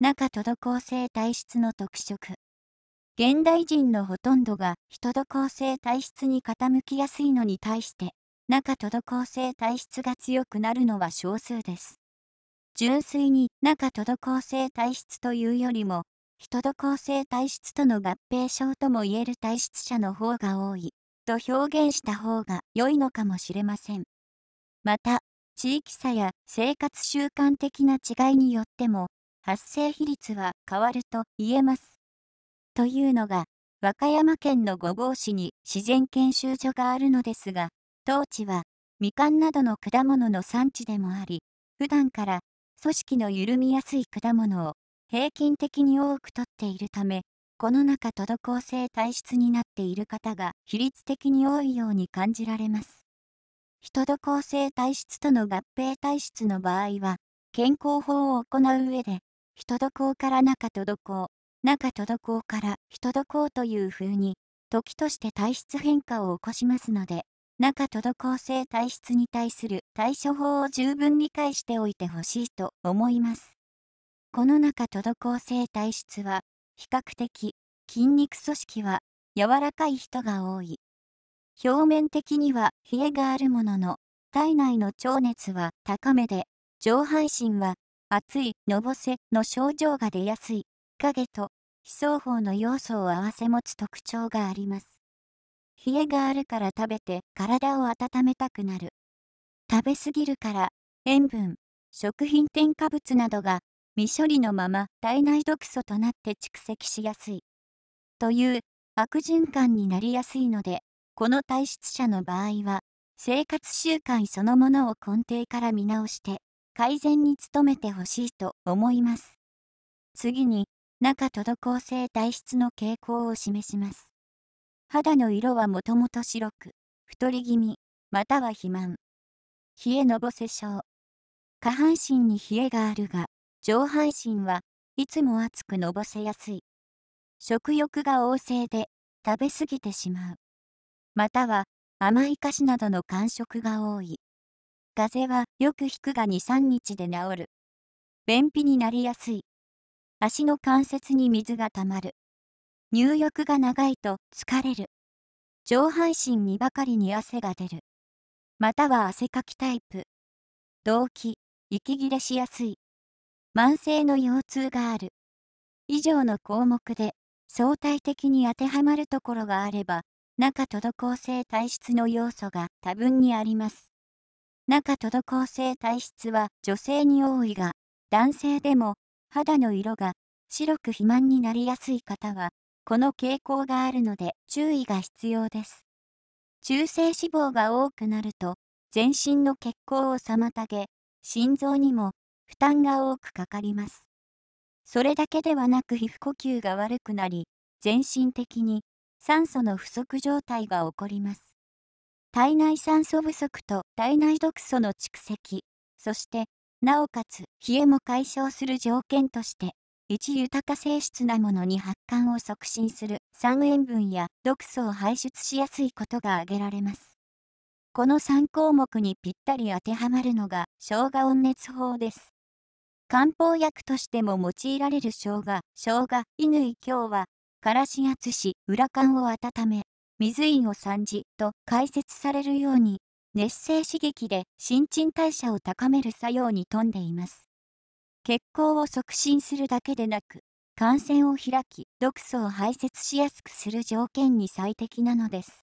中都度構成体質の特色現代人のほとんどが人度構成体質に傾きやすいのに対して中都度構成体質が強くなるのは少数です純粋に中都度構成体質というよりも人度構成体質との合併症ともいえる体質者の方が多いと表現した方が良いのかもしれませんまた地域差や生活習慣的な違いによっても発生比率は変わると言えます。というのが、和歌山県の五号市に自然研修所があるのですが、当地は、みかんなどの果物の産地でもあり、普段から組織の緩みやすい果物を平均的に多く取っているため、この中滞性体質になっている方が比率的に多いように感じられます。人度構性体質との合併体質の場合は、健康法を行う上で、人どこから中都こ、港、中都こ港から人どこという風に、時として体質変化を起こしますので、中都こ、港性体質に対する対処法を十分理解しておいてほしいと思います。この中都こ港性体質は、比較的、筋肉組織は柔らかい人が多い。表面的には冷えがあるものの、体内の腸熱は高めで、上半身は暑い、のぼせの症状が出やすい、影と、非双方の要素を併せ持つ特徴があります。冷えがあるから食べて体を温めたくなる。食べすぎるから、塩分、食品添加物などが未処理のまま体内毒素となって蓄積しやすい。という悪循環になりやすいので、この体質者の場合は、生活習慣そのものを根底から見直して、改善に努めてほしいと思います。次に、中滞行性体質の傾向を示します。肌の色はもともと白く、太り気味、または肥満。冷えのぼせ症。下半身に冷えがあるが、上半身はいつも熱くのぼせやすい。食欲が旺盛で食べ過ぎてしまう。または甘い菓子などの感触が多い。風邪はよく引くが2、3日で治る。便秘になりやすい。足の関節に水がたまる。入浴が長いと疲れる。上半身にばかりに汗が出る。または汗かきタイプ。動悸、息切れしやすい。慢性の腰痛がある。以上の項目で相対的に当てはまるところがあれば、中滞性体質の要素が多分にあります。中滞性体質は女性に多いが、男性でも肌の色が白く肥満になりやすい方は、この傾向があるので注意が必要です。中性脂肪が多くなると、全身の血行を妨げ、心臓にも負担が多くかかります。それだけではなく皮膚呼吸が悪くなり、全身的に酸素の不足状態が起こります。体内酸素不足と体内毒素の蓄積、そして、なおかつ冷えも解消する条件として、一豊か性質なものに発汗を促進する酸塩分や毒素を排出しやすいことが挙げられます。この3項目にぴったり当てはまるのが生姜温熱法です。漢方薬としても用いられる生姜、生姜、乾今日は、からしやつし、裏感を温め、水院を参じと解説されるように、熱性刺激で新陳代謝を高める作用に富んでいます。血行を促進するだけでなく、感染を開き、毒素を排泄しやすくする条件に最適なのです。